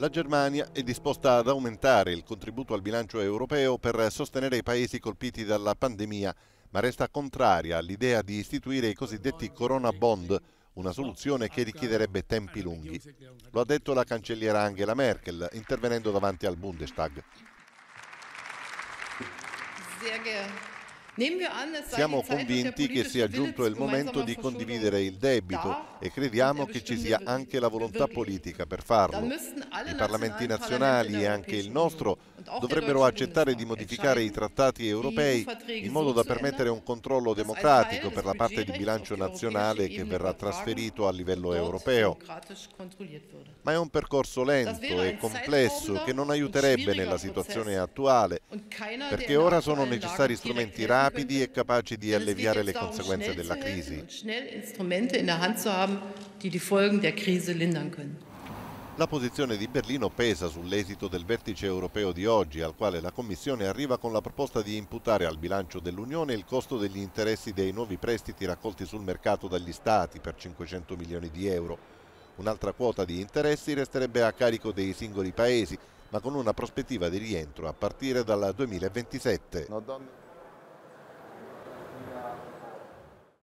La Germania è disposta ad aumentare il contributo al bilancio europeo per sostenere i paesi colpiti dalla pandemia, ma resta contraria all'idea di istituire i cosiddetti Corona Bond, una soluzione che richiederebbe tempi lunghi. Lo ha detto la cancelliera Angela Merkel intervenendo davanti al Bundestag. Sehr siamo convinti che sia giunto il momento di condividere il debito e er crediamo che ci sia anche la volontà politica per farlo. I parlamenti nazionali e anche il nostro dovrebbero accettare di modificare i trattati europei in modo da permettere un controllo democratico per la parte di bilancio nazionale che verrà trasferito a livello europeo. Ma è un percorso lento e complesso che non aiuterebbe nella situazione attuale perché ora sono necessari strumenti rari rapidi e capaci di alleviare le conseguenze della crisi. La posizione di Berlino pesa sull'esito del vertice europeo di oggi, al quale la Commissione arriva con la proposta di imputare al bilancio dell'Unione il costo degli interessi dei nuovi prestiti raccolti sul mercato dagli Stati per 500 milioni di euro. Un'altra quota di interessi resterebbe a carico dei singoli Paesi, ma con una prospettiva di rientro a partire dal 2027.